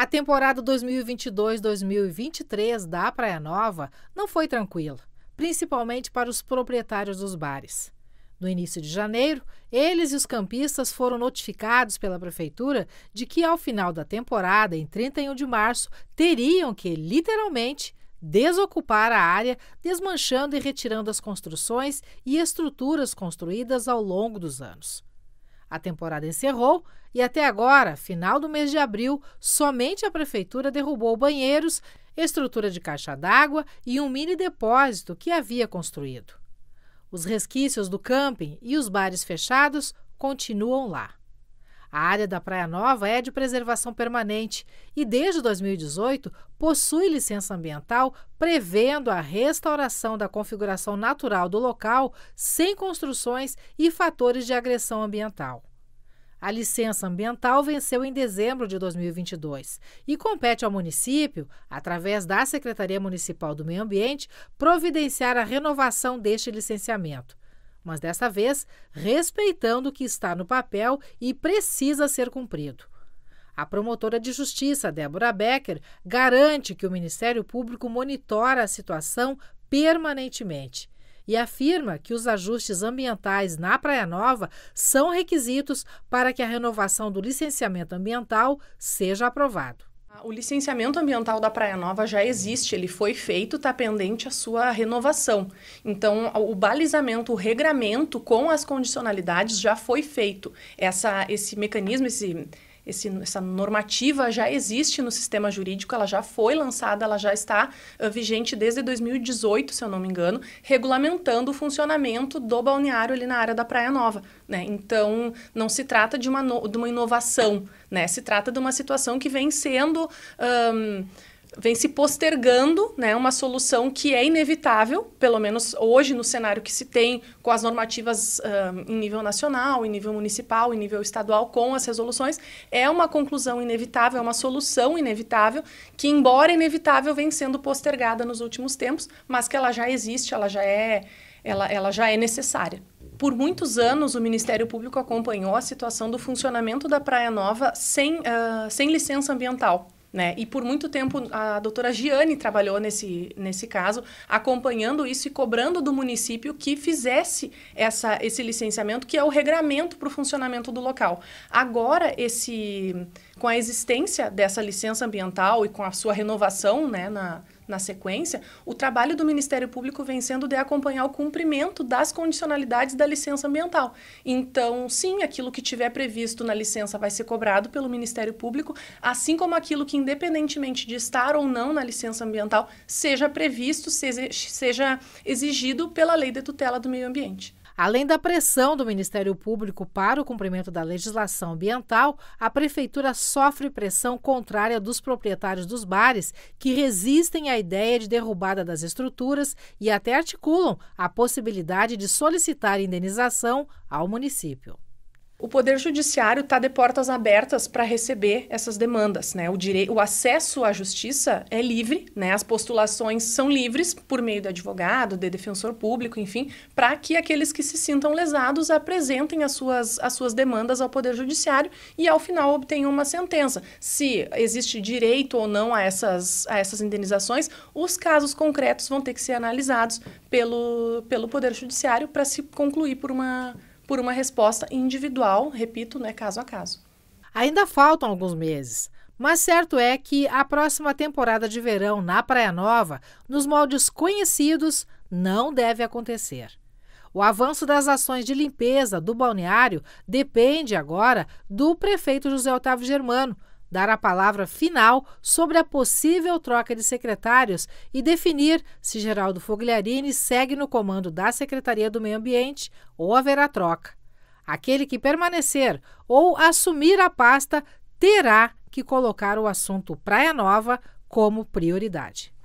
A temporada 2022-2023 da Praia Nova não foi tranquila, principalmente para os proprietários dos bares. No início de janeiro, eles e os campistas foram notificados pela prefeitura de que, ao final da temporada, em 31 de março, teriam que, literalmente, desocupar a área, desmanchando e retirando as construções e estruturas construídas ao longo dos anos. A temporada encerrou e até agora, final do mês de abril, somente a prefeitura derrubou banheiros, estrutura de caixa d'água e um mini depósito que havia construído. Os resquícios do camping e os bares fechados continuam lá. A área da Praia Nova é de preservação permanente e, desde 2018, possui licença ambiental prevendo a restauração da configuração natural do local sem construções e fatores de agressão ambiental. A licença ambiental venceu em dezembro de 2022 e compete ao município, através da Secretaria Municipal do Meio Ambiente, providenciar a renovação deste licenciamento mas dessa vez respeitando o que está no papel e precisa ser cumprido. A promotora de justiça, Débora Becker, garante que o Ministério Público monitora a situação permanentemente e afirma que os ajustes ambientais na Praia Nova são requisitos para que a renovação do licenciamento ambiental seja aprovado. Ah, o licenciamento ambiental da Praia Nova já existe, ele foi feito, está pendente a sua renovação. Então, o balizamento, o regramento com as condicionalidades já foi feito. Essa, esse mecanismo, esse esse, essa normativa já existe no sistema jurídico, ela já foi lançada, ela já está uh, vigente desde 2018, se eu não me engano, regulamentando o funcionamento do balneário ali na área da Praia Nova. Né? Então, não se trata de uma, no, de uma inovação, né? se trata de uma situação que vem sendo. Um, vem se postergando né, uma solução que é inevitável, pelo menos hoje no cenário que se tem, com as normativas em nível nacional, em nível municipal, em nível estadual, com as resoluções, é uma conclusão inevitável, é uma solução inevitável, que, embora inevitável, vem sendo postergada nos últimos tempos, mas que ela já existe, ela já é, ela, ela já é necessária. Por muitos anos, o Ministério Público acompanhou a situação do funcionamento da Praia Nova sem, uh, sem licença ambiental. Né? E por muito tempo a doutora Giane trabalhou nesse, nesse caso, acompanhando isso e cobrando do município que fizesse essa, esse licenciamento, que é o regramento para o funcionamento do local. Agora, esse, com a existência dessa licença ambiental e com a sua renovação né, na, na sequência, o trabalho do Ministério Público vem sendo de acompanhar o cumprimento das condicionalidades da licença ambiental. Então, sim, aquilo que tiver previsto na licença vai ser cobrado pelo Ministério Público, assim como aquilo que, independentemente de estar ou não na licença ambiental, seja previsto, seja exigido pela Lei de Tutela do Meio Ambiente. Além da pressão do Ministério Público para o cumprimento da legislação ambiental, a Prefeitura sofre pressão contrária dos proprietários dos bares, que resistem à ideia de derrubada das estruturas e até articulam a possibilidade de solicitar indenização ao município. O Poder Judiciário está de portas abertas para receber essas demandas. Né? O, dire... o acesso à justiça é livre, né? as postulações são livres por meio de advogado, de defensor público, enfim, para que aqueles que se sintam lesados apresentem as suas, as suas demandas ao Poder Judiciário e, ao final, obtenham uma sentença. Se existe direito ou não a essas, a essas indenizações, os casos concretos vão ter que ser analisados pelo, pelo Poder Judiciário para se concluir por uma por uma resposta individual, repito, né, caso a caso. Ainda faltam alguns meses, mas certo é que a próxima temporada de verão na Praia Nova, nos moldes conhecidos, não deve acontecer. O avanço das ações de limpeza do balneário depende agora do prefeito José Otávio Germano, dar a palavra final sobre a possível troca de secretários e definir se Geraldo Fogliarini segue no comando da Secretaria do Meio Ambiente ou haverá troca. Aquele que permanecer ou assumir a pasta terá que colocar o assunto Praia Nova como prioridade.